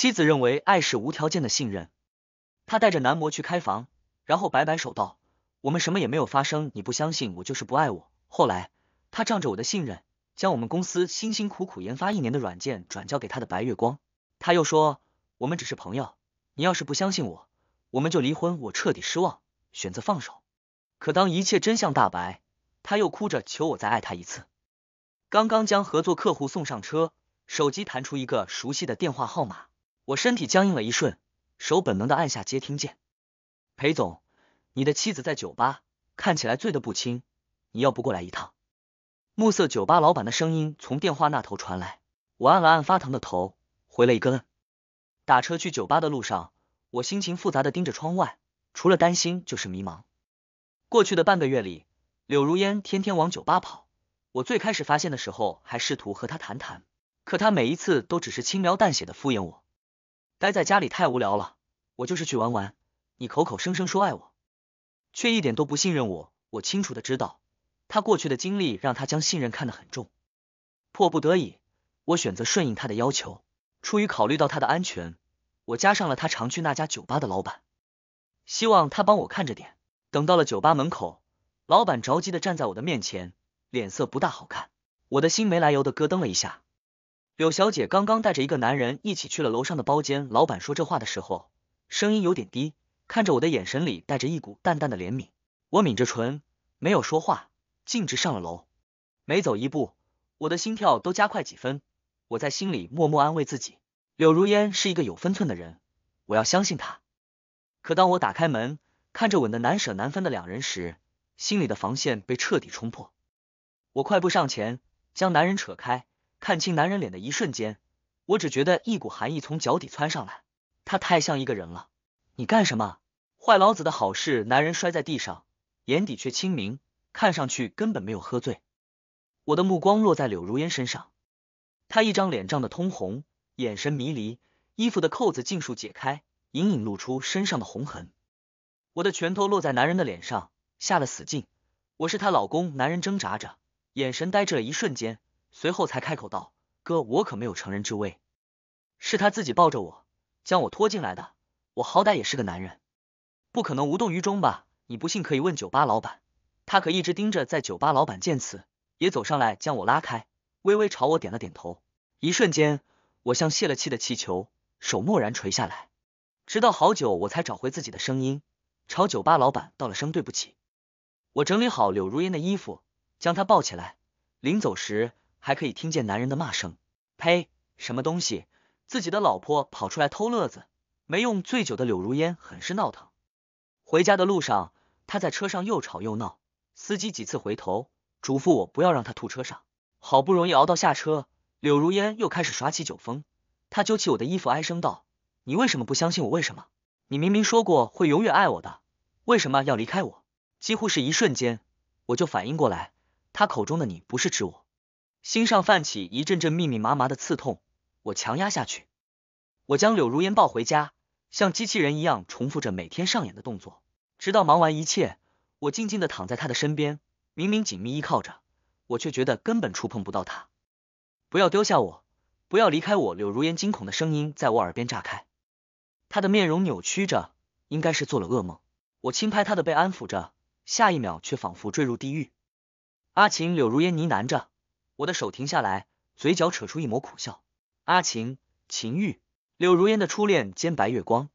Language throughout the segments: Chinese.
妻子认为爱是无条件的信任，他带着男模去开房，然后摆摆手道：“我们什么也没有发生，你不相信我就是不爱我。”后来，他仗着我的信任，将我们公司辛辛苦苦研发一年的软件转交给他的白月光，他又说：“我们只是朋友，你要是不相信我，我们就离婚。”我彻底失望，选择放手。可当一切真相大白，他又哭着求我再爱他一次。刚刚将合作客户送上车，手机弹出一个熟悉的电话号码。我身体僵硬了一瞬，手本能的按下接听键。裴总，你的妻子在酒吧，看起来醉得不轻，你要不过来一趟？暮色酒吧老板的声音从电话那头传来。我按了按发疼的头，回了一个嗯。打车去酒吧的路上，我心情复杂的盯着窗外，除了担心就是迷茫。过去的半个月里，柳如烟天天往酒吧跑。我最开始发现的时候，还试图和她谈谈，可她每一次都只是轻描淡写的敷衍我。待在家里太无聊了，我就是去玩玩。你口口声声说爱我，却一点都不信任我。我清楚的知道，他过去的经历让他将信任看得很重。迫不得已，我选择顺应他的要求。出于考虑到他的安全，我加上了他常去那家酒吧的老板，希望他帮我看着点。等到了酒吧门口，老板着急的站在我的面前，脸色不大好看。我的心没来由的咯噔了一下。柳小姐刚刚带着一个男人一起去了楼上的包间。老板说这话的时候，声音有点低，看着我的眼神里带着一股淡淡的怜悯。我抿着唇，没有说话，径直上了楼。每走一步，我的心跳都加快几分。我在心里默默安慰自己，柳如烟是一个有分寸的人，我要相信她。可当我打开门，看着吻得难舍难分的两人时，心里的防线被彻底冲破。我快步上前，将男人扯开。看清男人脸的一瞬间，我只觉得一股寒意从脚底窜上来。他太像一个人了！你干什么？坏老子的好事！男人摔在地上，眼底却清明，看上去根本没有喝醉。我的目光落在柳如烟身上，她一张脸涨得通红，眼神迷离，衣服的扣子尽数解开，隐隐露出身上的红痕。我的拳头落在男人的脸上，下了死劲。我是她老公。男人挣扎着，眼神呆滞了一瞬间。随后才开口道：“哥，我可没有乘人之危，是他自己抱着我，将我拖进来的。我好歹也是个男人，不可能无动于衷吧？你不信可以问酒吧老板，他可一直盯着。”在酒吧老板见此，也走上来将我拉开，微微朝我点了点头。一瞬间，我像泄了气的气球，手蓦然垂下来。直到好久，我才找回自己的声音，朝酒吧老板道了声对不起。我整理好柳如烟的衣服，将她抱起来，临走时。还可以听见男人的骂声，呸！什么东西，自己的老婆跑出来偷乐子，没用。醉酒的柳如烟很是闹腾。回家的路上，他在车上又吵又闹，司机几次回头嘱咐我不要让他吐车上。好不容易熬到下车，柳如烟又开始耍起酒疯，他揪起我的衣服，哀声道：“你为什么不相信我？为什么？你明明说过会永远爱我的，为什么要离开我？”几乎是一瞬间，我就反应过来，他口中的你不是指我。心上泛起一阵阵密密麻麻的刺痛，我强压下去。我将柳如烟抱回家，像机器人一样重复着每天上演的动作，直到忙完一切，我静静的躺在他的身边，明明紧密依靠着，我却觉得根本触碰不到他。不要丢下我，不要离开我！柳如烟惊恐的声音在我耳边炸开，她的面容扭曲着，应该是做了噩梦。我轻拍她的背，安抚着，下一秒却仿佛坠入地狱。阿晴，柳如烟呢喃着。我的手停下来，嘴角扯出一抹苦笑。阿晴，秦玉，柳如烟的初恋兼白月光，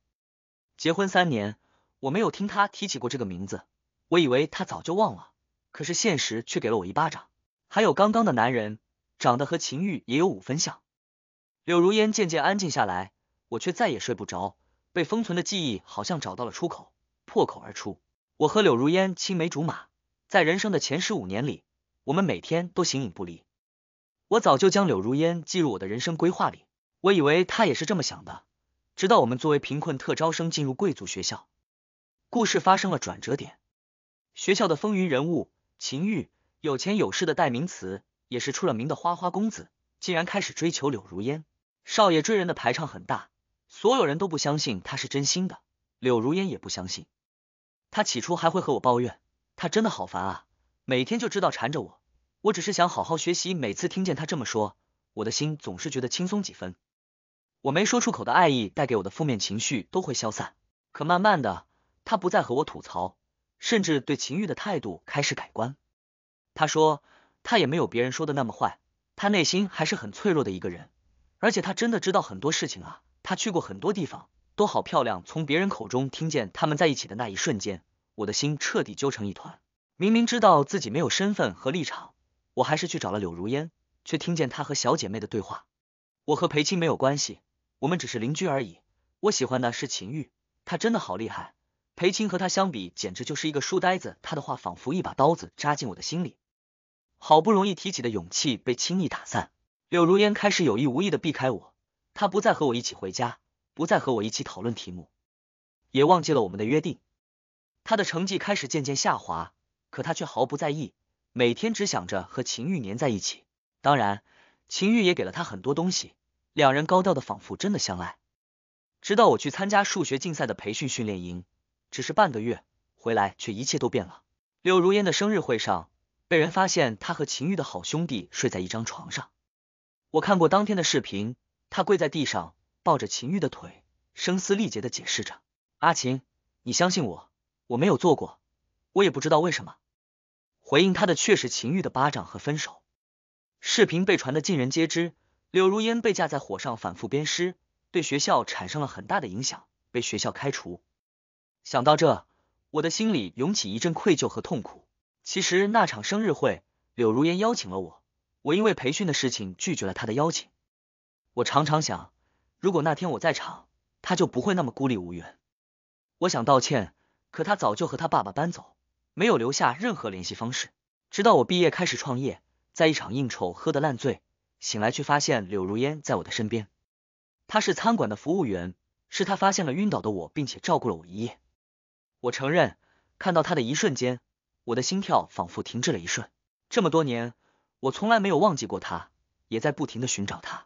结婚三年，我没有听他提起过这个名字，我以为他早就忘了，可是现实却给了我一巴掌。还有刚刚的男人，长得和秦玉也有五分像。柳如烟渐渐安静下来，我却再也睡不着。被封存的记忆好像找到了出口，破口而出。我和柳如烟青梅竹马，在人生的前十五年里，我们每天都形影不离。我早就将柳如烟记入我的人生规划里，我以为他也是这么想的。直到我们作为贫困特招生进入贵族学校，故事发生了转折点。学校的风云人物秦玉，有钱有势的代名词，也是出了名的花花公子，竟然开始追求柳如烟。少爷追人的排场很大，所有人都不相信他是真心的，柳如烟也不相信。他起初还会和我抱怨，他真的好烦啊，每天就知道缠着我。我只是想好好学习。每次听见他这么说，我的心总是觉得轻松几分。我没说出口的爱意带给我的负面情绪都会消散。可慢慢的，他不再和我吐槽，甚至对秦玉的态度开始改观。他说他也没有别人说的那么坏，他内心还是很脆弱的一个人。而且他真的知道很多事情啊，他去过很多地方，都好漂亮。从别人口中听见他们在一起的那一瞬间，我的心彻底揪成一团。明明知道自己没有身份和立场。我还是去找了柳如烟，却听见她和小姐妹的对话。我和裴青没有关系，我们只是邻居而已。我喜欢的是秦玉，她真的好厉害。裴青和她相比，简直就是一个书呆子。她的话仿佛一把刀子扎进我的心里，好不容易提起的勇气被轻易打散。柳如烟开始有意无意的避开我，她不再和我一起回家，不再和我一起讨论题目，也忘记了我们的约定。她的成绩开始渐渐下滑，可她却毫不在意。每天只想着和秦玉粘在一起，当然，秦玉也给了他很多东西。两人高调的仿佛真的相爱，直到我去参加数学竞赛的培训训练营，只是半个月，回来却一切都变了。柳如烟的生日会上，被人发现他和秦玉的好兄弟睡在一张床上。我看过当天的视频，他跪在地上抱着秦玉的腿，声嘶力竭的解释着：“阿秦，你相信我，我没有做过，我也不知道为什么。”回应他的却是秦玉的巴掌和分手。视频被传的尽人皆知，柳如烟被架在火上反复鞭尸，对学校产生了很大的影响，被学校开除。想到这，我的心里涌起一阵愧疚和痛苦。其实那场生日会，柳如烟邀请了我，我因为培训的事情拒绝了她的邀请。我常常想，如果那天我在场，她就不会那么孤立无援。我想道歉，可她早就和她爸爸搬走。没有留下任何联系方式，直到我毕业开始创业，在一场应酬喝得烂醉，醒来却发现柳如烟在我的身边。她是餐馆的服务员，是她发现了晕倒的我，并且照顾了我一夜。我承认，看到她的一瞬间，我的心跳仿佛停滞了一瞬。这么多年，我从来没有忘记过她，也在不停的寻找她。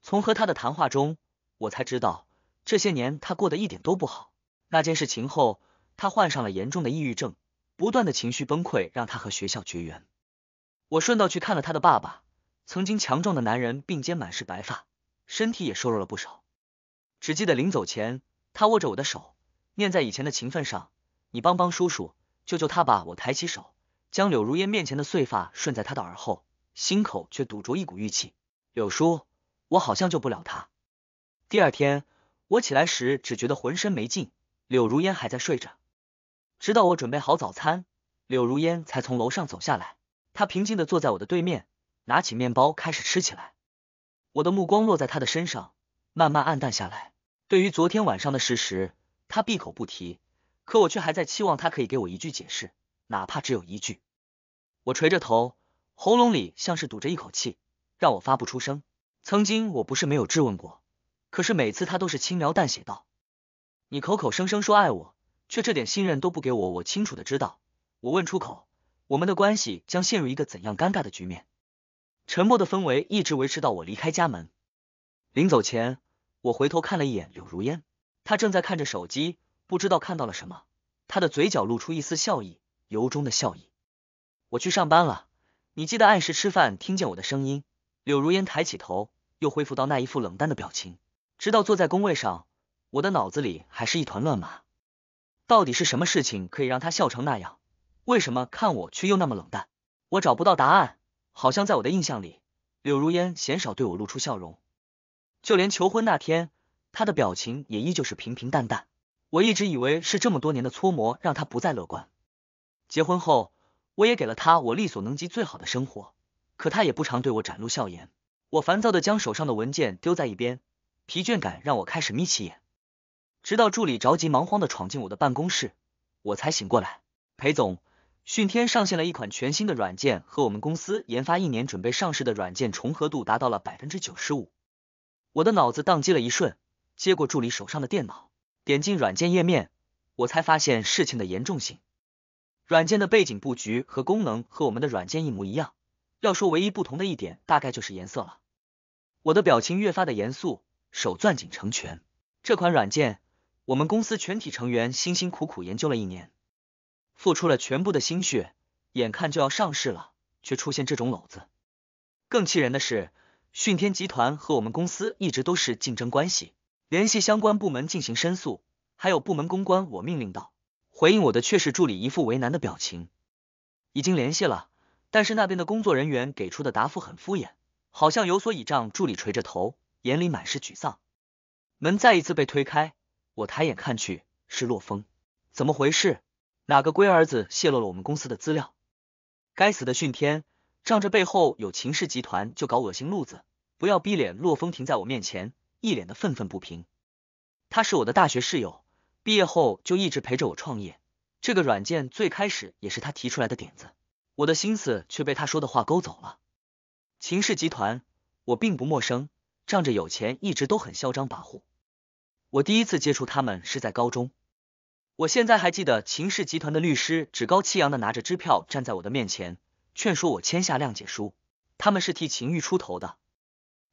从和她的谈话中，我才知道这些年她过得一点都不好。那件事情后，她患上了严重的抑郁症。不断的情绪崩溃让他和学校绝缘。我顺道去看了他的爸爸，曾经强壮的男人，鬓间满是白发，身体也瘦弱了不少。只记得临走前，他握着我的手，念在以前的情分上，你帮帮叔叔，救救他吧。我抬起手，将柳如烟面前的碎发顺在他的耳后，心口却堵住一股郁气。柳叔，我好像救不了他。第二天，我起来时只觉得浑身没劲，柳如烟还在睡着。直到我准备好早餐，柳如烟才从楼上走下来。她平静的坐在我的对面，拿起面包开始吃起来。我的目光落在她的身上，慢慢暗淡下来。对于昨天晚上的事实，她闭口不提，可我却还在期望她可以给我一句解释，哪怕只有一句。我垂着头，喉咙里像是堵着一口气，让我发不出声。曾经我不是没有质问过，可是每次他都是轻描淡写道：“你口口声声说爱我。”却这点信任都不给我，我清楚的知道，我问出口，我们的关系将陷入一个怎样尴尬的局面。沉默的氛围一直维持到我离开家门。临走前，我回头看了一眼柳如烟，她正在看着手机，不知道看到了什么，她的嘴角露出一丝笑意，由衷的笑意。我去上班了，你记得按时吃饭。听见我的声音，柳如烟抬起头，又恢复到那一副冷淡的表情。直到坐在工位上，我的脑子里还是一团乱麻。到底是什么事情可以让他笑成那样？为什么看我却又那么冷淡？我找不到答案，好像在我的印象里，柳如烟鲜少对我露出笑容，就连求婚那天，他的表情也依旧是平平淡淡。我一直以为是这么多年的搓磨让他不再乐观。结婚后，我也给了他我力所能及最好的生活，可他也不常对我展露笑颜。我烦躁的将手上的文件丢在一边，疲倦感让我开始眯起眼。直到助理着急忙慌的闯进我的办公室，我才醒过来。裴总，讯天上线了一款全新的软件，和我们公司研发一年准备上市的软件重合度达到了百分之九十五。我的脑子宕机了一瞬，接过助理手上的电脑，点进软件页面，我才发现事情的严重性。软件的背景布局和功能和我们的软件一模一样，要说唯一不同的一点，大概就是颜色了。我的表情越发的严肃，手攥紧成拳。这款软件。我们公司全体成员辛辛苦苦研究了一年，付出了全部的心血，眼看就要上市了，却出现这种篓子。更气人的是，讯天集团和我们公司一直都是竞争关系。联系相关部门进行申诉，还有部门公关，我命令道。回应我的却是助理一副为难的表情。已经联系了，但是那边的工作人员给出的答复很敷衍，好像有所倚仗。助理垂着头，眼里满是沮丧。门再一次被推开。我抬眼看去，是洛风。怎么回事？哪个龟儿子泄露了我们公司的资料？该死的训天，仗着背后有秦氏集团就搞恶心路子！不要逼脸！洛风停在我面前，一脸的愤愤不平。他是我的大学室友，毕业后就一直陪着我创业。这个软件最开始也是他提出来的点子，我的心思却被他说的话勾走了。秦氏集团，我并不陌生，仗着有钱一直都很嚣张跋扈。我第一次接触他们是在高中，我现在还记得秦氏集团的律师趾高气扬的拿着支票站在我的面前，劝说我签下谅解书。他们是替秦玉出头的。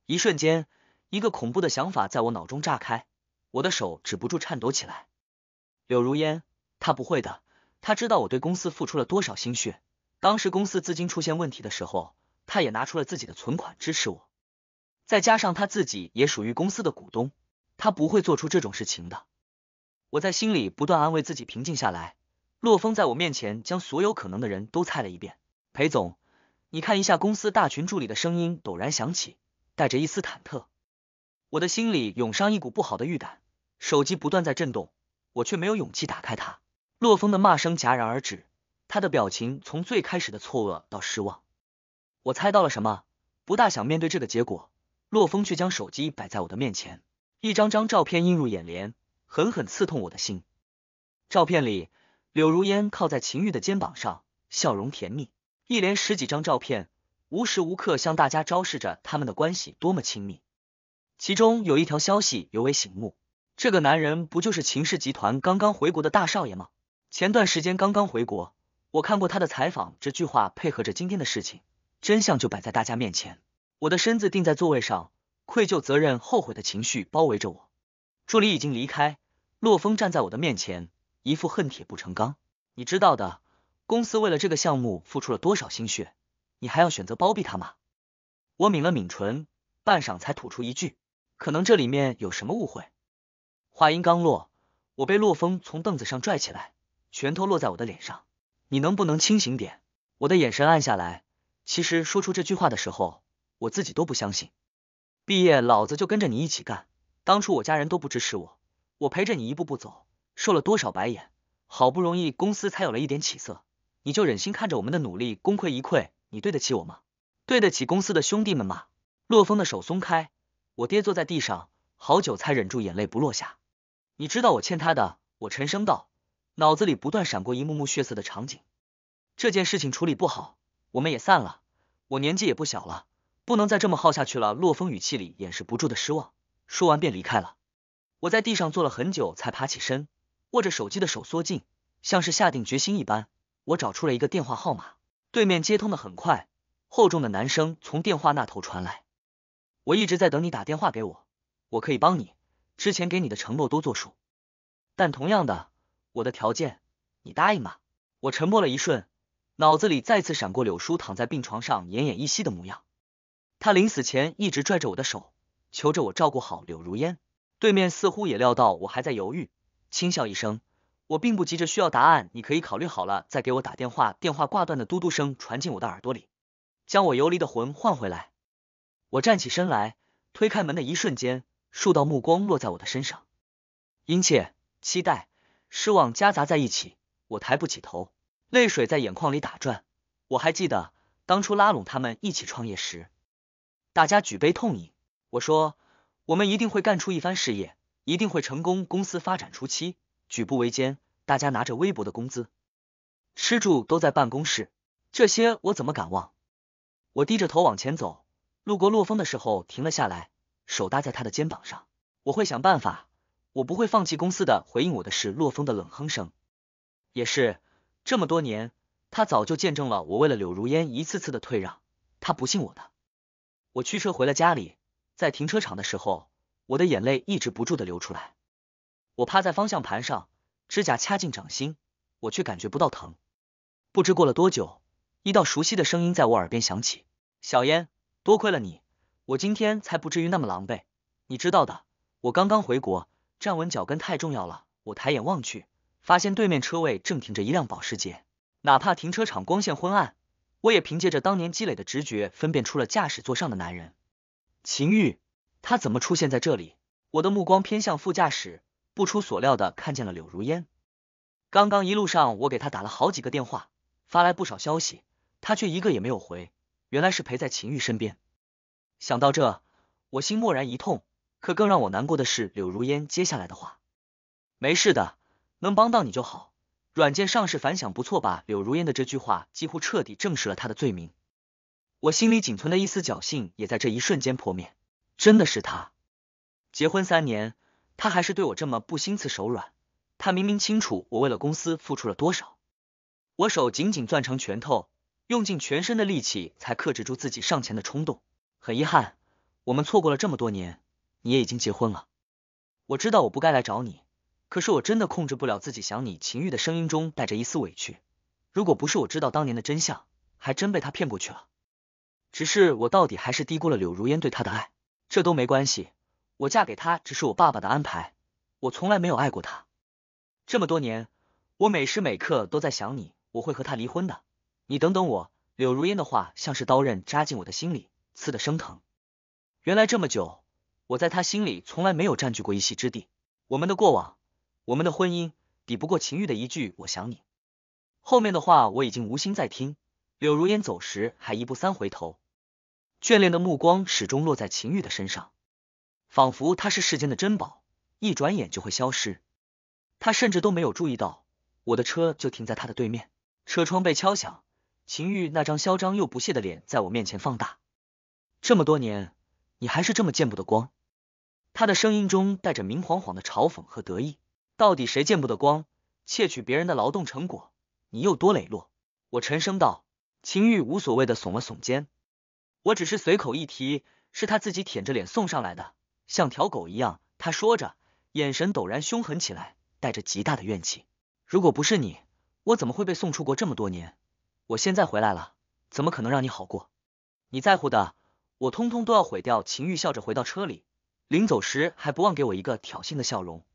一瞬间，一个恐怖的想法在我脑中炸开，我的手止不住颤抖起来。柳如烟，他不会的，他知道我对公司付出了多少心血。当时公司资金出现问题的时候，他也拿出了自己的存款支持我，再加上他自己也属于公司的股东。他不会做出这种事情的，我在心里不断安慰自己，平静下来。洛风在我面前将所有可能的人都猜了一遍。裴总，你看一下公司大群助理的声音陡然响起，带着一丝忐忑。我的心里涌上一股不好的预感，手机不断在震动，我却没有勇气打开它。洛风的骂声戛然而止，他的表情从最开始的错愕到失望。我猜到了什么，不大想面对这个结果。洛风却将手机摆在我的面前。一张张照片映入眼帘，狠狠刺痛我的心。照片里，柳如烟靠在秦玉的肩膀上，笑容甜蜜。一连十几张照片，无时无刻向大家昭示着他们的关系多么亲密。其中有一条消息尤为醒目，这个男人不就是秦氏集团刚刚回国的大少爷吗？前段时间刚刚回国，我看过他的采访。这句话配合着今天的事情，真相就摆在大家面前。我的身子定在座位上。愧疚、责任、后悔的情绪包围着我。助理已经离开，洛风站在我的面前，一副恨铁不成钢。你知道的，公司为了这个项目付出了多少心血，你还要选择包庇他吗？我抿了抿唇，半晌才吐出一句：“可能这里面有什么误会。”话音刚落，我被洛风从凳子上拽起来，拳头落在我的脸上。“你能不能清醒点？”我的眼神暗下来。其实说出这句话的时候，我自己都不相信。毕业，老子就跟着你一起干。当初我家人都不支持我，我陪着你一步步走，受了多少白眼，好不容易公司才有了一点起色，你就忍心看着我们的努力功亏一篑？你对得起我吗？对得起公司的兄弟们吗？洛风的手松开，我爹坐在地上，好久才忍住眼泪不落下。你知道我欠他的。我沉声道，脑子里不断闪过一幕幕血色的场景。这件事情处理不好，我们也散了。我年纪也不小了。不能再这么耗下去了。洛风语气里掩饰不住的失望，说完便离开了。我在地上坐了很久，才爬起身，握着手机的手缩紧，像是下定决心一般。我找出了一个电话号码，对面接通的很快，厚重的男声从电话那头传来：“我一直在等你打电话给我，我可以帮你，之前给你的承诺都作数。但同样的，我的条件，你答应吗？”我沉默了一瞬，脑子里再次闪过柳叔躺在病床上奄奄一息的模样。他临死前一直拽着我的手，求着我照顾好柳如烟。对面似乎也料到我还在犹豫，轻笑一声。我并不急着需要答案，你可以考虑好了再给我打电话。电话挂断的嘟嘟声传进我的耳朵里，将我游离的魂换回来。我站起身来，推开门的一瞬间，数道目光落在我的身上，殷切、期待、失望夹杂在一起。我抬不起头，泪水在眼眶里打转。我还记得当初拉拢他们一起创业时。大家举杯痛饮，我说我们一定会干出一番事业，一定会成功。公司发展初期，举步维艰，大家拿着微薄的工资，吃住都在办公室，这些我怎么敢忘？我低着头往前走，路过洛风的时候停了下来，手搭在他的肩膀上。我会想办法，我不会放弃公司的。回应我的是洛风的冷哼声。也是这么多年，他早就见证了我为了柳如烟一次次的退让，他不信我的。我驱车回了家里，在停车场的时候，我的眼泪抑制不住的流出来。我趴在方向盘上，指甲掐进掌心，我却感觉不到疼。不知过了多久，一道熟悉的声音在我耳边响起：“小烟，多亏了你，我今天才不至于那么狼狈。你知道的，我刚刚回国，站稳脚跟太重要了。”我抬眼望去，发现对面车位正停着一辆保时捷。哪怕停车场光线昏暗。我也凭借着当年积累的直觉，分辨出了驾驶座上的男人，秦玉，他怎么出现在这里？我的目光偏向副驾驶，不出所料的看见了柳如烟。刚刚一路上我给他打了好几个电话，发来不少消息，他却一个也没有回，原来是陪在秦玉身边。想到这，我心蓦然一痛。可更让我难过的是柳如烟接下来的话：“没事的，能帮到你就好。”软件上市反响不错吧？柳如烟的这句话几乎彻底证实了他的罪名，我心里仅存的一丝侥幸也在这一瞬间破灭。真的是他，结婚三年，他还是对我这么不心慈手软。他明明清楚我为了公司付出了多少，我手紧紧攥成拳头，用尽全身的力气才克制住自己上前的冲动。很遗憾，我们错过了这么多年，你也已经结婚了。我知道我不该来找你。可是我真的控制不了自己想你，秦玉的声音中带着一丝委屈。如果不是我知道当年的真相，还真被他骗过去了。只是我到底还是低估了柳如烟对他的爱，这都没关系。我嫁给他只是我爸爸的安排，我从来没有爱过他。这么多年，我每时每刻都在想你。我会和他离婚的，你等等我。柳如烟的话像是刀刃扎进我的心里，刺的生疼。原来这么久，我在他心里从来没有占据过一席之地。我们的过往。我们的婚姻抵不过秦玉的一句“我想你”，后面的话我已经无心再听。柳如烟走时还一步三回头，眷恋的目光始终落在秦玉的身上，仿佛他是世间的珍宝，一转眼就会消失。他甚至都没有注意到我的车就停在他的对面，车窗被敲响，秦玉那张嚣张又不屑的脸在我面前放大。这么多年，你还是这么见不得光。他的声音中带着明晃晃的嘲讽和得意。到底谁见不得光，窃取别人的劳动成果？你又多磊落？我沉声道。秦玉无所谓的耸了耸肩，我只是随口一提，是他自己舔着脸送上来的，像条狗一样。他说着，眼神陡然凶狠起来，带着极大的怨气。如果不是你，我怎么会被送出国这么多年？我现在回来了，怎么可能让你好过？你在乎的，我通通都要毁掉。秦玉笑着回到车里，临走时还不忘给我一个挑衅的笑容。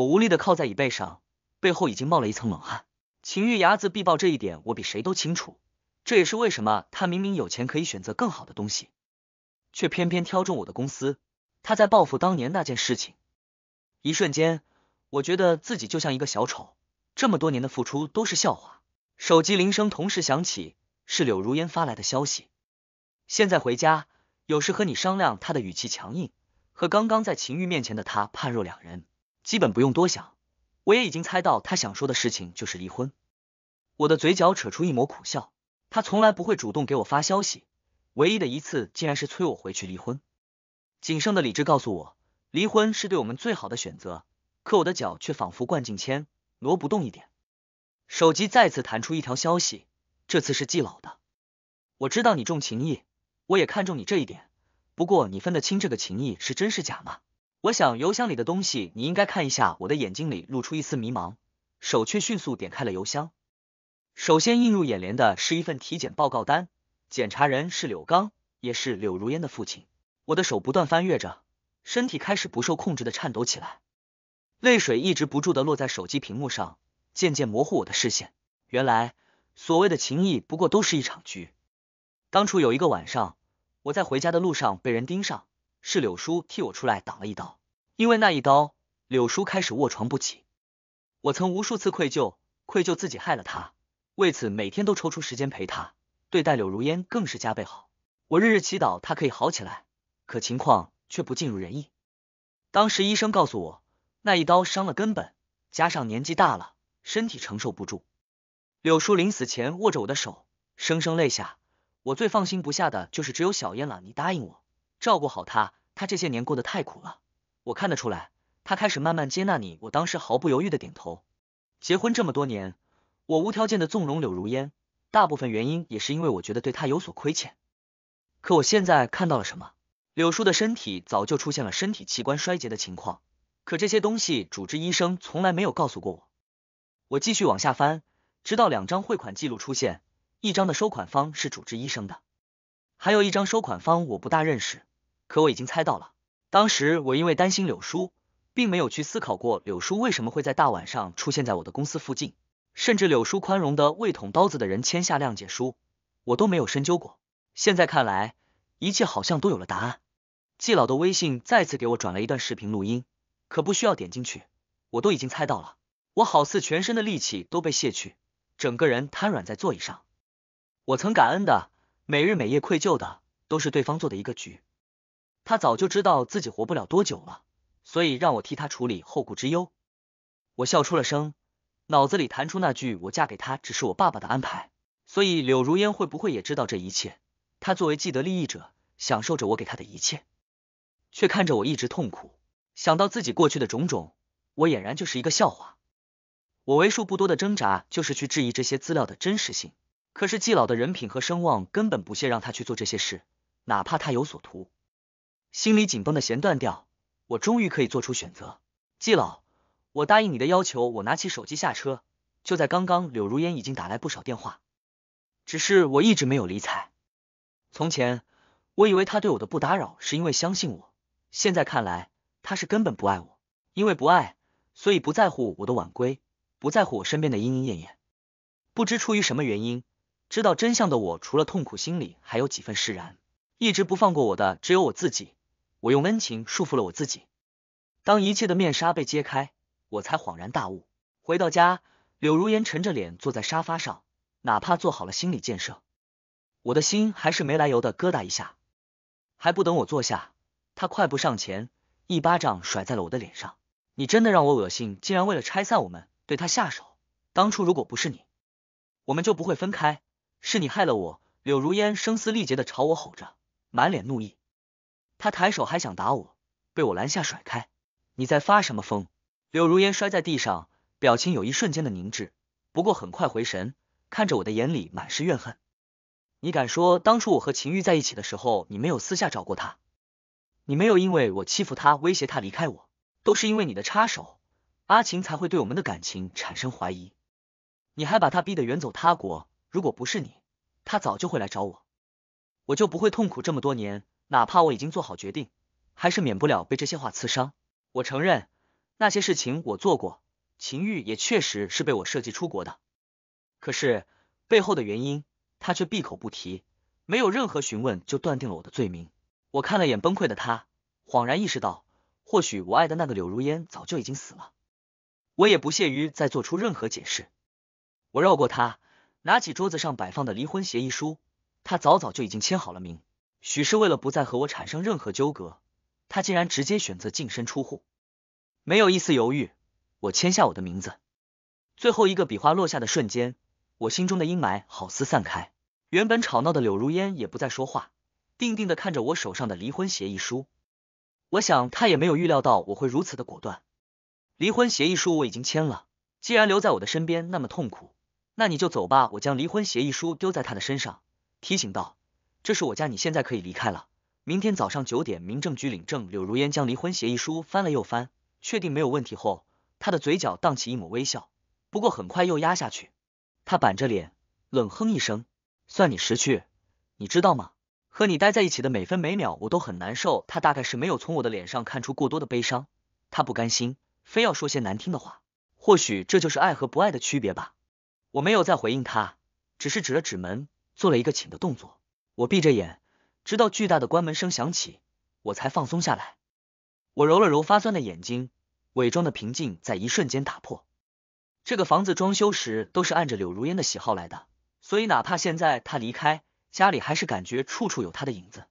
我无力的靠在椅背上，背后已经冒了一层冷汗。秦玉睚眦必报这一点，我比谁都清楚。这也是为什么他明明有钱可以选择更好的东西，却偏偏挑中我的公司。他在报复当年那件事情。一瞬间，我觉得自己就像一个小丑，这么多年的付出都是笑话。手机铃声同时响起，是柳如烟发来的消息。现在回家，有事和你商量。他的语气强硬，和刚刚在秦玉面前的他判若两人。基本不用多想，我也已经猜到他想说的事情就是离婚。我的嘴角扯出一抹苦笑，他从来不会主动给我发消息，唯一的一次竟然是催我回去离婚。仅剩的理智告诉我，离婚是对我们最好的选择，可我的脚却仿佛灌进铅，挪不动一点。手机再次弹出一条消息，这次是季老的。我知道你重情义，我也看重你这一点，不过你分得清这个情义是真是假吗？我想邮箱里的东西你应该看一下。我的眼睛里露出一丝迷茫，手却迅速点开了邮箱。首先映入眼帘的是一份体检报告单，检查人是柳刚，也是柳如烟的父亲。我的手不断翻阅着，身体开始不受控制的颤抖起来，泪水一直不住的落在手机屏幕上，渐渐模糊我的视线。原来所谓的情谊不过都是一场局。当初有一个晚上，我在回家的路上被人盯上。是柳叔替我出来挡了一刀，因为那一刀，柳叔开始卧床不起。我曾无数次愧疚，愧疚自己害了他，为此每天都抽出时间陪他，对待柳如烟更是加倍好。我日日祈祷他可以好起来，可情况却不尽如人意。当时医生告诉我，那一刀伤了根本，加上年纪大了，身体承受不住。柳叔临死前握着我的手，声声泪下。我最放心不下的就是只有小燕了，你答应我。照顾好他，他这些年过得太苦了，我看得出来。他开始慢慢接纳你，我当时毫不犹豫的点头。结婚这么多年，我无条件的纵容柳如烟，大部分原因也是因为我觉得对他有所亏欠。可我现在看到了什么？柳叔的身体早就出现了身体器官衰竭的情况，可这些东西主治医生从来没有告诉过我。我继续往下翻，直到两张汇款记录出现，一张的收款方是主治医生的，还有一张收款方我不大认识。可我已经猜到了，当时我因为担心柳叔，并没有去思考过柳叔为什么会在大晚上出现在我的公司附近，甚至柳叔宽容的为捅刀子的人签下谅解书，我都没有深究过。现在看来，一切好像都有了答案。季老的微信再次给我转了一段视频录音，可不需要点进去，我都已经猜到了。我好似全身的力气都被卸去，整个人瘫软在座椅上。我曾感恩的，每日每夜愧疚的，都是对方做的一个局。他早就知道自己活不了多久了，所以让我替他处理后顾之忧。我笑出了声，脑子里弹出那句：“我嫁给他只是我爸爸的安排。”所以柳如烟会不会也知道这一切？他作为既得利益者，享受着我给他的一切，却看着我一直痛苦。想到自己过去的种种，我俨然就是一个笑话。我为数不多的挣扎就是去质疑这些资料的真实性，可是季老的人品和声望根本不屑让他去做这些事，哪怕他有所图。心里紧绷的弦断掉，我终于可以做出选择。季老，我答应你的要求，我拿起手机下车。就在刚刚，柳如烟已经打来不少电话，只是我一直没有理睬。从前，我以为他对我的不打扰是因为相信我，现在看来，他是根本不爱我。因为不爱，所以不在乎我的晚归，不在乎我身边的莺莺燕燕。不知出于什么原因，知道真相的我，除了痛苦，心里还有几分释然。一直不放过我的，只有我自己。我用恩情束缚了我自己，当一切的面纱被揭开，我才恍然大悟。回到家，柳如烟沉着脸坐在沙发上，哪怕做好了心理建设，我的心还是没来由的咯哒一下。还不等我坐下，他快步上前，一巴掌甩在了我的脸上。你真的让我恶心，竟然为了拆散我们对他下手。当初如果不是你，我们就不会分开，是你害了我。柳如烟声嘶力竭的朝我吼着，满脸怒意。他抬手还想打我，被我拦下甩开。你在发什么疯？柳如烟摔在地上，表情有一瞬间的凝滞，不过很快回神，看着我的眼里满是怨恨。你敢说当初我和秦玉在一起的时候，你没有私下找过他？你没有因为我欺负他，威胁他离开我？都是因为你的插手，阿琴才会对我们的感情产生怀疑。你还把他逼得远走他国。如果不是你，他早就会来找我，我就不会痛苦这么多年。哪怕我已经做好决定，还是免不了被这些话刺伤。我承认那些事情我做过，秦玉也确实是被我设计出国的。可是背后的原因，他却闭口不提，没有任何询问就断定了我的罪名。我看了眼崩溃的他，恍然意识到，或许我爱的那个柳如烟早就已经死了。我也不屑于再做出任何解释，我绕过他，拿起桌子上摆放的离婚协议书，他早早就已经签好了名。许是为了不再和我产生任何纠葛，他竟然直接选择净身出户，没有一丝犹豫。我签下我的名字，最后一个笔画落下的瞬间，我心中的阴霾好似散开。原本吵闹的柳如烟也不再说话，定定的看着我手上的离婚协议书。我想他也没有预料到我会如此的果断。离婚协议书我已经签了，既然留在我的身边那么痛苦，那你就走吧。我将离婚协议书丢在他的身上，提醒道。这是我家，你现在可以离开了。明天早上九点，民政局领证。柳如烟将离婚协议书翻了又翻，确定没有问题后，她的嘴角荡起一抹微笑，不过很快又压下去。她板着脸，冷哼一声：“算你识趣。”你知道吗？和你待在一起的每分每秒，我都很难受。他大概是没有从我的脸上看出过多的悲伤，他不甘心，非要说些难听的话。或许这就是爱和不爱的区别吧。我没有再回应他，只是指了指门，做了一个请的动作。我闭着眼，直到巨大的关门声响起，我才放松下来。我揉了揉发酸的眼睛，伪装的平静在一瞬间打破。这个房子装修时都是按着柳如烟的喜好来的，所以哪怕现在她离开，家里还是感觉处处有她的影子。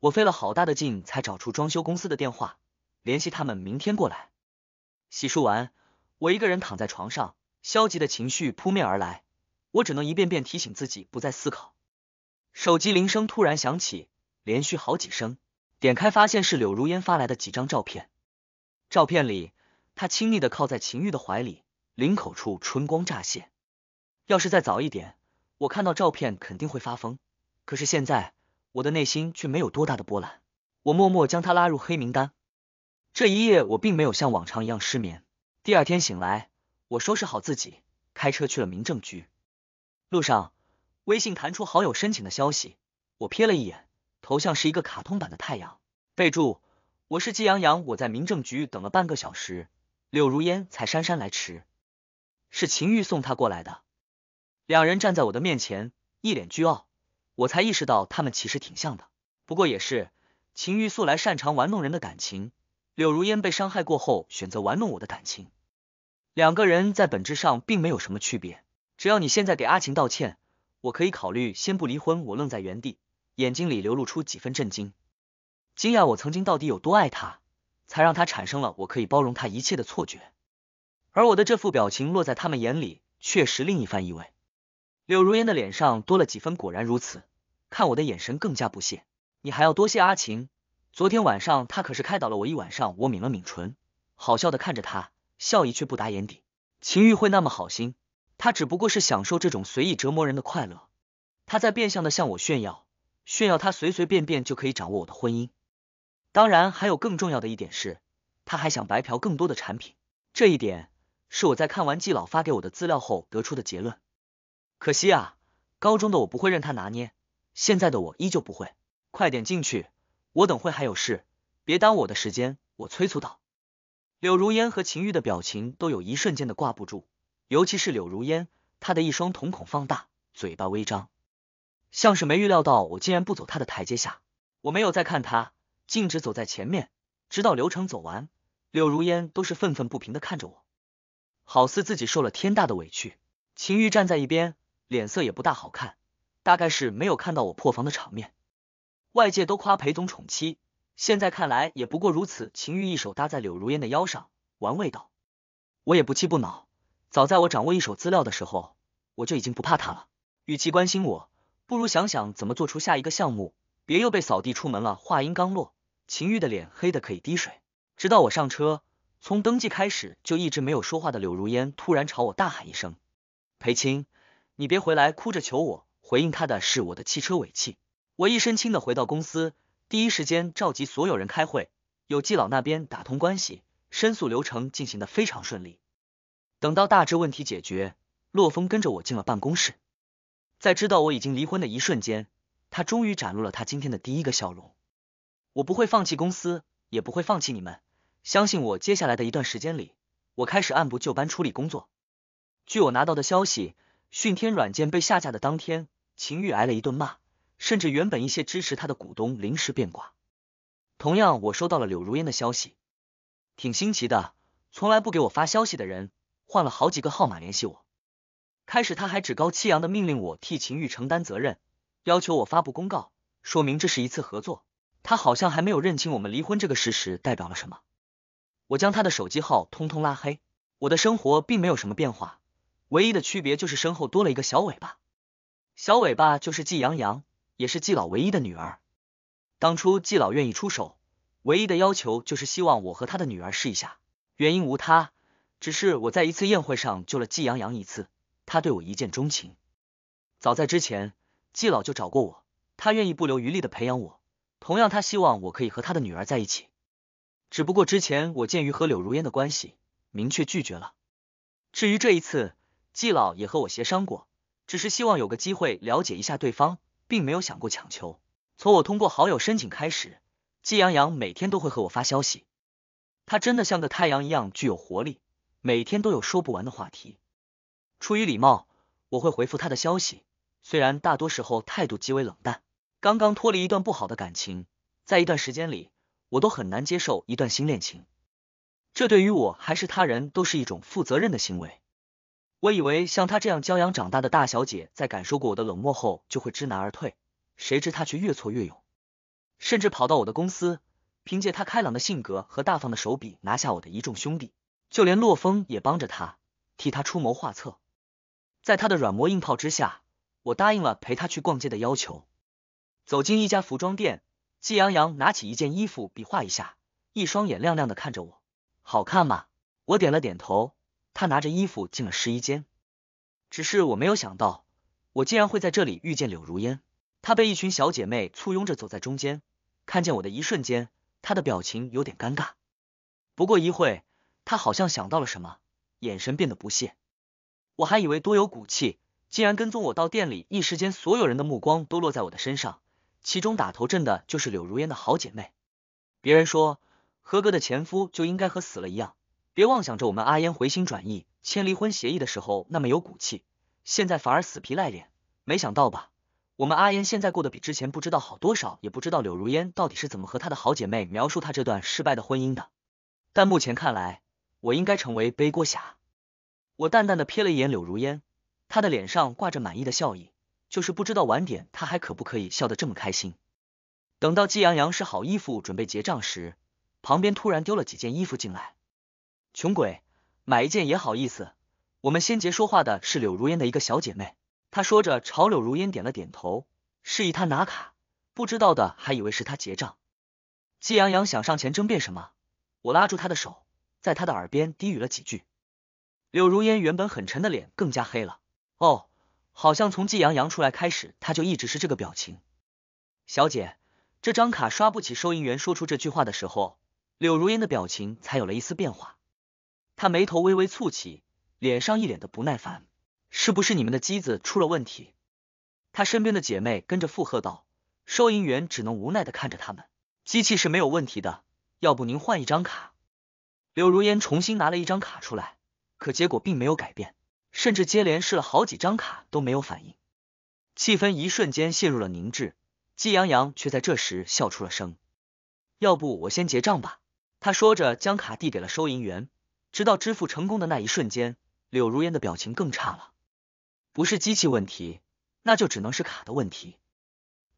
我费了好大的劲才找出装修公司的电话，联系他们明天过来。洗漱完，我一个人躺在床上，消极的情绪扑面而来，我只能一遍遍提醒自己不再思考。手机铃声突然响起，连续好几声。点开发现是柳如烟发来的几张照片，照片里她亲密的靠在秦玉的怀里，领口处春光乍泄。要是再早一点，我看到照片肯定会发疯。可是现在，我的内心却没有多大的波澜。我默默将他拉入黑名单。这一夜我并没有像往常一样失眠。第二天醒来，我收拾好自己，开车去了民政局。路上。微信弹出好友申请的消息，我瞥了一眼，头像是一个卡通版的太阳，备注我是季洋洋。我在民政局等了半个小时，柳如烟才姗姗来迟，是秦玉送他过来的。两人站在我的面前，一脸倨傲，我才意识到他们其实挺像的。不过也是，秦玉素来擅长玩弄人的感情，柳如烟被伤害过后选择玩弄我的感情，两个人在本质上并没有什么区别。只要你现在给阿晴道歉。我可以考虑先不离婚。我愣在原地，眼睛里流露出几分震惊、惊讶。我曾经到底有多爱他，才让他产生了我可以包容他一切的错觉？而我的这副表情落在他们眼里，确实另一番意味。柳如烟的脸上多了几分果然如此，看我的眼神更加不屑。你还要多谢阿晴，昨天晚上他可是开导了我一晚上。我抿了抿唇，好笑的看着他，笑意却不达眼底。秦玉会那么好心？他只不过是享受这种随意折磨人的快乐，他在变相的向我炫耀，炫耀他随随便便就可以掌握我的婚姻。当然，还有更重要的一点是，他还想白嫖更多的产品。这一点是我在看完季老发给我的资料后得出的结论。可惜啊，高中的我不会任他拿捏，现在的我依旧不会。快点进去，我等会还有事，别耽误我的时间。我催促道。柳如烟和秦玉的表情都有一瞬间的挂不住。尤其是柳如烟，她的一双瞳孔放大，嘴巴微张，像是没预料到我竟然不走她的台阶下。我没有再看她，径直走在前面，直到流程走完，柳如烟都是愤愤不平的看着我，好似自己受了天大的委屈。秦玉站在一边，脸色也不大好看，大概是没有看到我破防的场面。外界都夸裴总宠妻，现在看来也不过如此。秦玉一手搭在柳如烟的腰上，玩味道，我也不气不恼。早在我掌握一手资料的时候，我就已经不怕他了。与其关心我，不如想想怎么做出下一个项目，别又被扫地出门了。话音刚落，秦玉的脸黑的可以滴水。直到我上车，从登记开始就一直没有说话的柳如烟突然朝我大喊一声：“裴青，你别回来哭着求我！”回应他的是我的汽车尾气。我一身轻的回到公司，第一时间召集所有人开会，有季老那边打通关系，申诉流程进行的非常顺利。等到大致问题解决，洛风跟着我进了办公室。在知道我已经离婚的一瞬间，他终于展露了他今天的第一个笑容。我不会放弃公司，也不会放弃你们。相信我，接下来的一段时间里，我开始按部就班处理工作。据我拿到的消息，讯天软件被下架的当天，秦玉挨了一顿骂，甚至原本一些支持他的股东临时变卦。同样，我收到了柳如烟的消息，挺新奇的，从来不给我发消息的人。换了好几个号码联系我，开始他还趾高气扬的命令我替秦玉承担责任，要求我发布公告，说明这是一次合作。他好像还没有认清我们离婚这个事实代表了什么。我将他的手机号通通拉黑。我的生活并没有什么变化，唯一的区别就是身后多了一个小尾巴。小尾巴就是季阳阳，也是季老唯一的女儿。当初季老愿意出手，唯一的要求就是希望我和他的女儿试一下，原因无他。只是我在一次宴会上救了季阳洋一次，他对我一见钟情。早在之前，季老就找过我，他愿意不留余力的培养我。同样，他希望我可以和他的女儿在一起。只不过之前我鉴于和柳如烟的关系，明确拒绝了。至于这一次，季老也和我协商过，只是希望有个机会了解一下对方，并没有想过强求。从我通过好友申请开始，季阳洋每天都会和我发消息，他真的像个太阳一样具有活力。每天都有说不完的话题。出于礼貌，我会回复他的消息，虽然大多时候态度极为冷淡。刚刚脱离一段不好的感情，在一段时间里，我都很难接受一段新恋情。这对于我还是他人都是一种负责任的行为。我以为像他这样骄阳长大的大小姐，在感受过我的冷漠后就会知难而退，谁知他却越挫越勇，甚至跑到我的公司，凭借他开朗的性格和大方的手笔，拿下我的一众兄弟。就连洛风也帮着他，替他出谋划策。在他的软磨硬泡之下，我答应了陪他去逛街的要求。走进一家服装店，季洋洋拿起一件衣服比划一下，一双眼亮亮的看着我：“好看吗？”我点了点头。他拿着衣服进了试衣间。只是我没有想到，我竟然会在这里遇见柳如烟。她被一群小姐妹簇拥着走在中间，看见我的一瞬间，她的表情有点尴尬。不过一会儿。他好像想到了什么，眼神变得不屑。我还以为多有骨气，竟然跟踪我到店里。一时间，所有人的目光都落在我的身上，其中打头阵的就是柳如烟的好姐妹。别人说，合格的前夫就应该和死了一样，别妄想着我们阿烟回心转意。签离婚协议的时候那么有骨气，现在反而死皮赖脸。没想到吧，我们阿烟现在过得比之前不知道好多少，也不知道柳如烟到底是怎么和她的好姐妹描述她这段失败的婚姻的。但目前看来。我应该成为背锅侠。我淡淡的瞥了一眼柳如烟，她的脸上挂着满意的笑意，就是不知道晚点她还可不可以笑得这么开心。等到季阳阳试好衣服准备结账时，旁边突然丢了几件衣服进来。穷鬼买一件也好意思？我们先结说话的是柳如烟的一个小姐妹，她说着朝柳如烟点了点头，示意她拿卡，不知道的还以为是她结账。季阳阳想上前争辩什么，我拉住她的手。在他的耳边低语了几句，柳如烟原本很沉的脸更加黑了。哦，好像从季阳阳出来开始，他就一直是这个表情。小姐，这张卡刷不起。收银员说出这句话的时候，柳如烟的表情才有了一丝变化，她眉头微微蹙起，脸上一脸的不耐烦。是不是你们的机子出了问题？她身边的姐妹跟着附和道。收银员只能无奈的看着他们，机器是没有问题的，要不您换一张卡。柳如烟重新拿了一张卡出来，可结果并没有改变，甚至接连试了好几张卡都没有反应。气氛一瞬间陷入了凝滞，季洋洋却在这时笑出了声：“要不我先结账吧。”他说着将卡递给了收银员。直到支付成功的那一瞬间，柳如烟的表情更差了。不是机器问题，那就只能是卡的问题。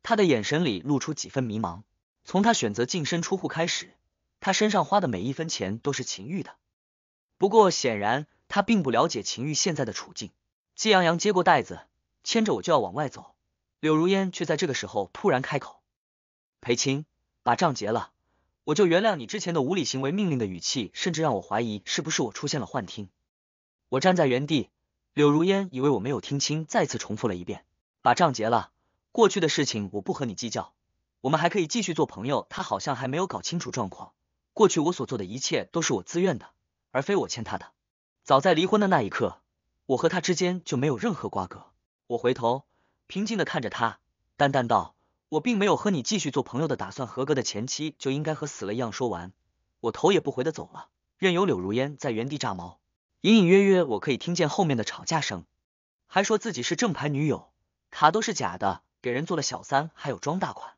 他的眼神里露出几分迷茫。从他选择净身出户开始。他身上花的每一分钱都是秦玉的，不过显然他并不了解秦玉现在的处境。季阳阳接过袋子，牵着我就要往外走，柳如烟却在这个时候突然开口：“裴青，把账结了，我就原谅你之前的无理行为。”命令的语气甚至让我怀疑是不是我出现了幻听。我站在原地，柳如烟以为我没有听清，再次重复了一遍：“把账结了，过去的事情我不和你计较，我们还可以继续做朋友。”他好像还没有搞清楚状况。过去我所做的一切都是我自愿的，而非我欠他的。早在离婚的那一刻，我和他之间就没有任何瓜葛。我回头平静的看着他，淡淡道：“我并没有和你继续做朋友的打算。”合格的前妻就应该和死了一样。说完，我头也不回的走了，任由柳如烟在原地炸毛。隐隐约约，我可以听见后面的吵架声，还说自己是正牌女友，卡都是假的，给人做了小三，还有装大款，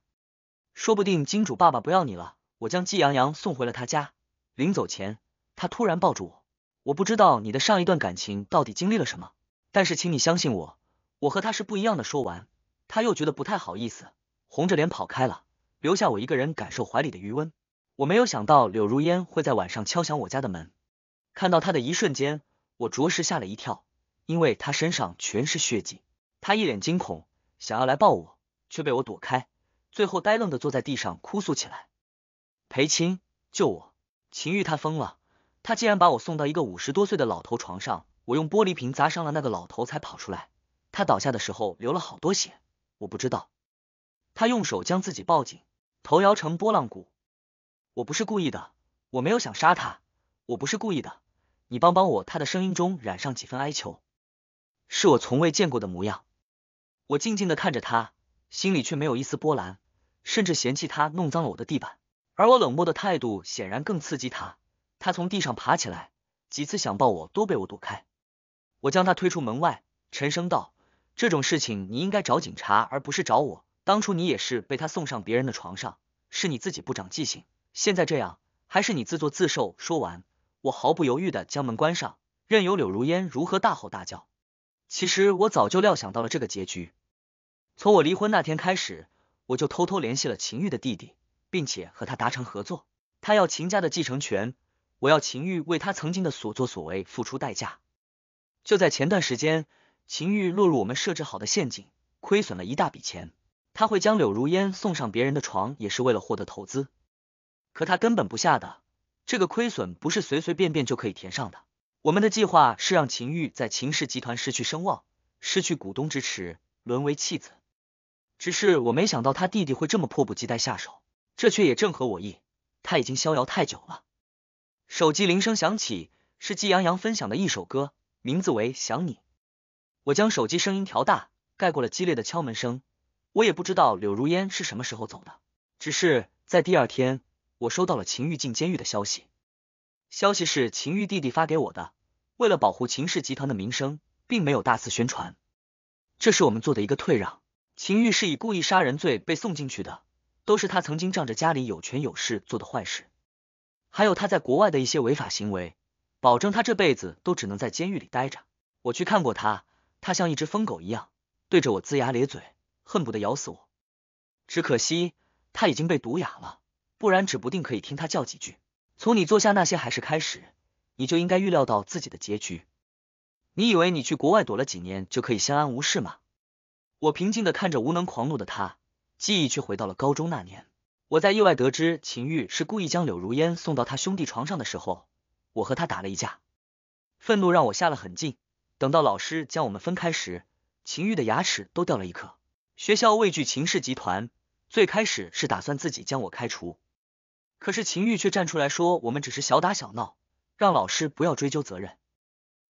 说不定金主爸爸不要你了。我将季洋洋送回了他家，临走前，他突然抱住我。我不知道你的上一段感情到底经历了什么，但是请你相信我，我和他是不一样的。说完，他又觉得不太好意思，红着脸跑开了，留下我一个人感受怀里的余温。我没有想到柳如烟会在晚上敲响我家的门，看到他的一瞬间，我着实吓了一跳，因为他身上全是血迹，他一脸惊恐，想要来抱我，却被我躲开，最后呆愣的坐在地上哭诉起来。裴青，救我！秦玉他疯了，他竟然把我送到一个五十多岁的老头床上，我用玻璃瓶砸伤了那个老头才跑出来。他倒下的时候流了好多血，我不知道。他用手将自己抱紧，头摇成波浪鼓。我不是故意的，我没有想杀他，我不是故意的，你帮帮我！他的声音中染上几分哀求，是我从未见过的模样。我静静的看着他，心里却没有一丝波澜，甚至嫌弃他弄脏了我的地板。而我冷漠的态度显然更刺激他，他从地上爬起来，几次想抱我都被我躲开，我将他推出门外，沉声道：“这种事情你应该找警察，而不是找我。当初你也是被他送上别人的床上，是你自己不长记性。现在这样，还是你自作自受。”说完，我毫不犹豫的将门关上，任由柳如烟如何大吼大叫。其实我早就料想到了这个结局，从我离婚那天开始，我就偷偷联系了秦玉的弟弟。并且和他达成合作，他要秦家的继承权，我要秦玉为他曾经的所作所为付出代价。就在前段时间，秦玉落入我们设置好的陷阱，亏损了一大笔钱。他会将柳如烟送上别人的床，也是为了获得投资。可他根本不下的这个亏损不是随随便便就可以填上的。我们的计划是让秦玉在秦氏集团失去声望，失去股东支持，沦为弃子。只是我没想到他弟弟会这么迫不及待下手。这却也正合我意，他已经逍遥太久了。手机铃声响起，是季阳洋分享的一首歌，名字为《想你》。我将手机声音调大，盖过了激烈的敲门声。我也不知道柳如烟是什么时候走的，只是在第二天，我收到了秦玉进监狱的消息。消息是秦玉弟弟发给我的，为了保护秦氏集团的名声，并没有大肆宣传，这是我们做的一个退让。秦玉是以故意杀人罪被送进去的。都是他曾经仗着家里有权有势做的坏事，还有他在国外的一些违法行为，保证他这辈子都只能在监狱里待着。我去看过他，他像一只疯狗一样对着我龇牙咧嘴，恨不得咬死我。只可惜他已经被毒哑了，不然指不定可以听他叫几句。从你做下那些还是开始，你就应该预料到自己的结局。你以为你去国外躲了几年就可以相安无事吗？我平静的看着无能狂怒的他。记忆却回到了高中那年，我在意外得知秦玉是故意将柳如烟送到他兄弟床上的时候，我和他打了一架，愤怒让我下了狠劲。等到老师将我们分开时，秦玉的牙齿都掉了一颗。学校畏惧秦氏集团，最开始是打算自己将我开除，可是秦玉却站出来说我们只是小打小闹，让老师不要追究责任。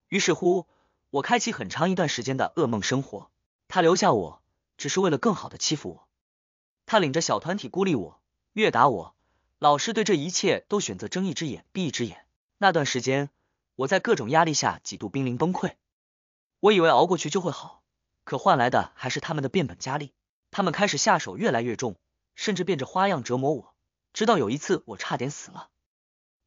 于是乎，我开启很长一段时间的噩梦生活。他留下我，只是为了更好的欺负我。他领着小团体孤立我，越打我，老师对这一切都选择睁一只眼闭一只眼。那段时间，我在各种压力下几度濒临崩溃。我以为熬过去就会好，可换来的还是他们的变本加厉。他们开始下手越来越重，甚至变着花样折磨我，直到有一次我差点死了。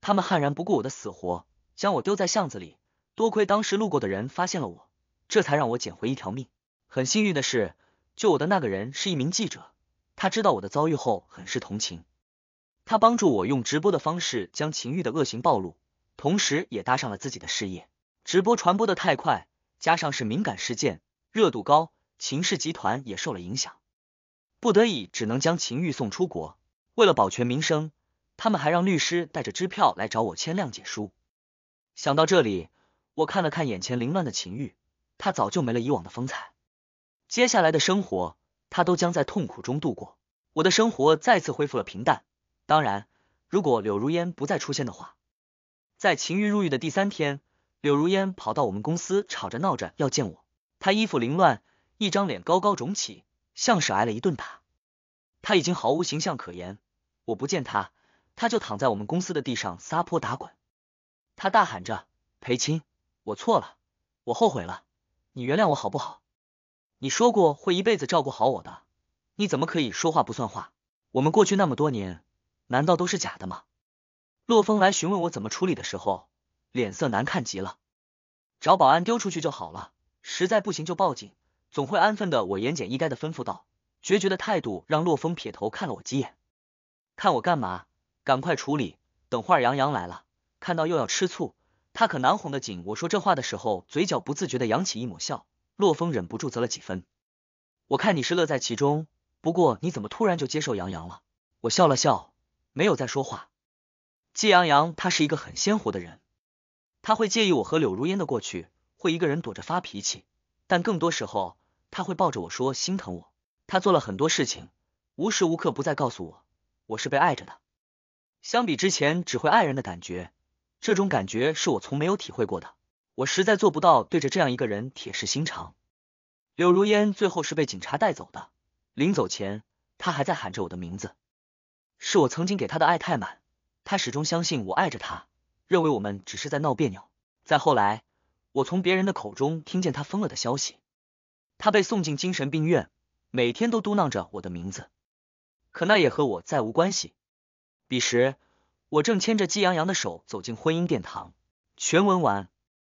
他们悍然不顾我的死活，将我丢在巷子里。多亏当时路过的人发现了我，这才让我捡回一条命。很幸运的是，救我的那个人是一名记者。他知道我的遭遇后，很是同情。他帮助我用直播的方式将秦玉的恶行暴露，同时也搭上了自己的事业。直播传播的太快，加上是敏感事件，热度高，秦氏集团也受了影响，不得已只能将秦玉送出国。为了保全名声，他们还让律师带着支票来找我签谅解书。想到这里，我看了看眼前凌乱的秦玉，他早就没了以往的风采。接下来的生活。他都将在痛苦中度过。我的生活再次恢复了平淡。当然，如果柳如烟不再出现的话，在秦玉入狱的第三天，柳如烟跑到我们公司，吵着闹着要见我。她衣服凌乱，一张脸高高肿起，像是挨了一顿打。她已经毫无形象可言。我不见她，她就躺在我们公司的地上撒泼打滚。她大喊着：“裴青，我错了，我后悔了，你原谅我好不好？”你说过会一辈子照顾好我的，你怎么可以说话不算话？我们过去那么多年，难道都是假的吗？洛风来询问我怎么处理的时候，脸色难看极了。找保安丢出去就好了，实在不行就报警，总会安分的。我言简意赅的吩咐道，决绝的态度让洛风撇头看了我几眼，看我干嘛？赶快处理，等会儿杨洋来了，看到又要吃醋，他可难哄的紧。我说这话的时候，嘴角不自觉的扬起一抹笑。洛风忍不住啧了几分，我看你是乐在其中。不过你怎么突然就接受杨洋了？我笑了笑，没有再说话。季杨洋他是一个很鲜活的人，他会介意我和柳如烟的过去，会一个人躲着发脾气。但更多时候，他会抱着我说心疼我。他做了很多事情，无时无刻不在告诉我，我是被爱着的。相比之前只会爱人的感觉，这种感觉是我从没有体会过的。我实在做不到对着这样一个人铁石心肠。柳如烟最后是被警察带走的，临走前他还在喊着我的名字。是我曾经给他的爱太满，他始终相信我爱着他，认为我们只是在闹别扭。再后来，我从别人的口中听见他疯了的消息，他被送进精神病院，每天都嘟囔着我的名字，可那也和我再无关系。彼时，我正牵着季洋洋的手走进婚姻殿堂。全文完。